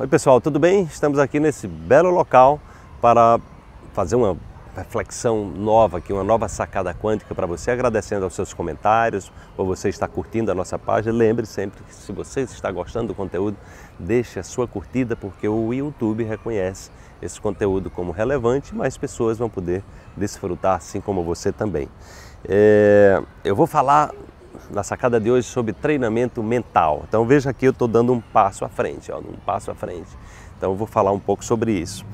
Oi pessoal, tudo bem? Estamos aqui nesse belo local para fazer uma reflexão nova aqui, uma nova sacada quântica para você, agradecendo aos seus comentários, ou você está curtindo a nossa página. Lembre sempre que se você está gostando do conteúdo, deixe a sua curtida, porque o YouTube reconhece esse conteúdo como relevante e mais pessoas vão poder desfrutar, assim como você também. É... eu vou falar na sacada de hoje sobre treinamento mental. Então veja aqui eu estou dando um passo à frente, ó, um passo à frente. Então eu vou falar um pouco sobre isso.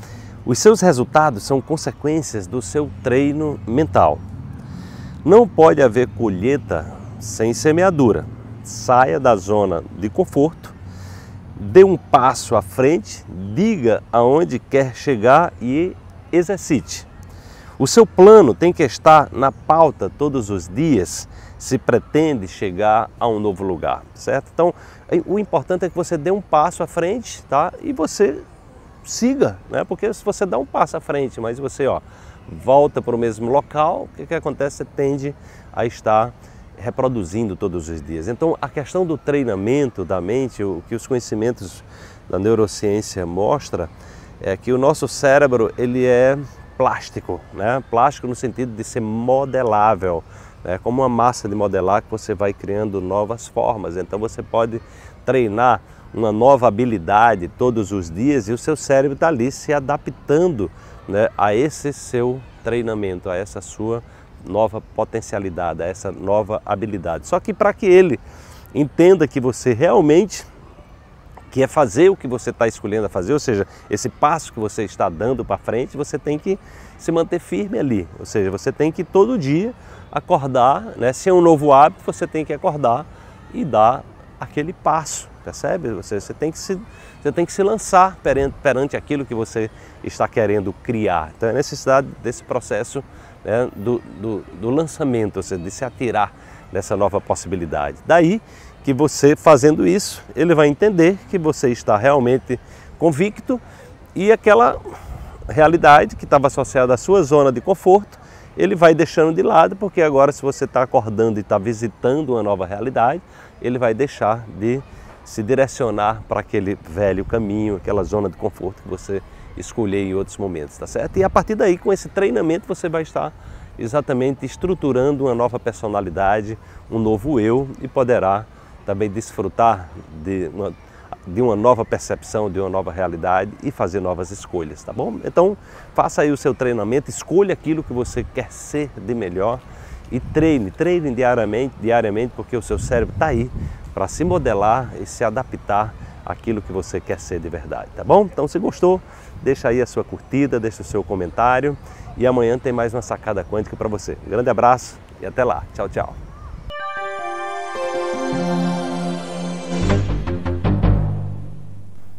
Os seus resultados são consequências do seu treino mental. Não pode haver colheita sem semeadura. Saia da zona de conforto, dê um passo à frente, diga aonde quer chegar e exercite. O seu plano tem que estar na pauta todos os dias se pretende chegar a um novo lugar, certo? Então, o importante é que você dê um passo à frente, tá? E você siga, né? Porque se você dá um passo à frente, mas você, ó, volta para o mesmo local, o que, que acontece? Você tende a estar reproduzindo todos os dias. Então, a questão do treinamento da mente, o que os conhecimentos da neurociência mostra é que o nosso cérebro, ele é plástico, né? Plástico no sentido de ser modelável, né? Como uma massa de modelar que você vai criando novas formas. Então você pode treinar uma nova habilidade todos os dias e o seu cérebro está ali se adaptando né, a esse seu treinamento, a essa sua nova potencialidade, a essa nova habilidade. Só que para que ele entenda que você realmente que é fazer o que você está escolhendo a fazer, ou seja, esse passo que você está dando para frente, você tem que se manter firme ali, ou seja, você tem que todo dia acordar, né? se é um novo hábito, você tem que acordar e dar aquele passo, percebe? Você, você, tem, que se, você tem que se lançar perante, perante aquilo que você está querendo criar. Então é necessidade desse processo né, do, do, do lançamento, ou seja, de se atirar nessa nova possibilidade. Daí que você fazendo isso, ele vai entender que você está realmente convicto e aquela realidade que estava associada à sua zona de conforto, ele vai deixando de lado, porque agora se você está acordando e está visitando uma nova realidade, ele vai deixar de se direcionar para aquele velho caminho, aquela zona de conforto que você escolheu em outros momentos, tá certo? E a partir daí, com esse treinamento, você vai estar exatamente estruturando uma nova personalidade, um novo eu e poderá também desfrutar de uma, de uma nova percepção, de uma nova realidade e fazer novas escolhas, tá bom? Então, faça aí o seu treinamento, escolha aquilo que você quer ser de melhor e treine, treine diariamente, diariamente, porque o seu cérebro está aí para se modelar e se adaptar àquilo que você quer ser de verdade, tá bom? Então, se gostou, deixa aí a sua curtida, deixa o seu comentário e amanhã tem mais uma sacada quântica para você. Um grande abraço e até lá. Tchau, tchau.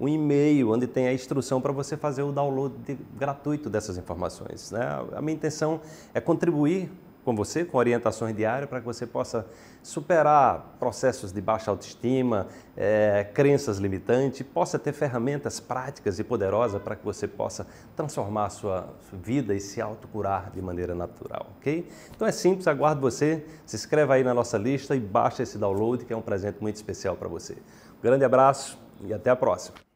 um e-mail onde tem a instrução para você fazer o download de, gratuito dessas informações. Né? A minha intenção é contribuir com você, com orientações diárias, para que você possa superar processos de baixa autoestima, é, crenças limitantes, possa ter ferramentas práticas e poderosas para que você possa transformar a sua vida e se autocurar de maneira natural, ok? Então é simples, aguardo você, se inscreva aí na nossa lista e baixa esse download que é um presente muito especial para você. Um grande abraço e até a próxima!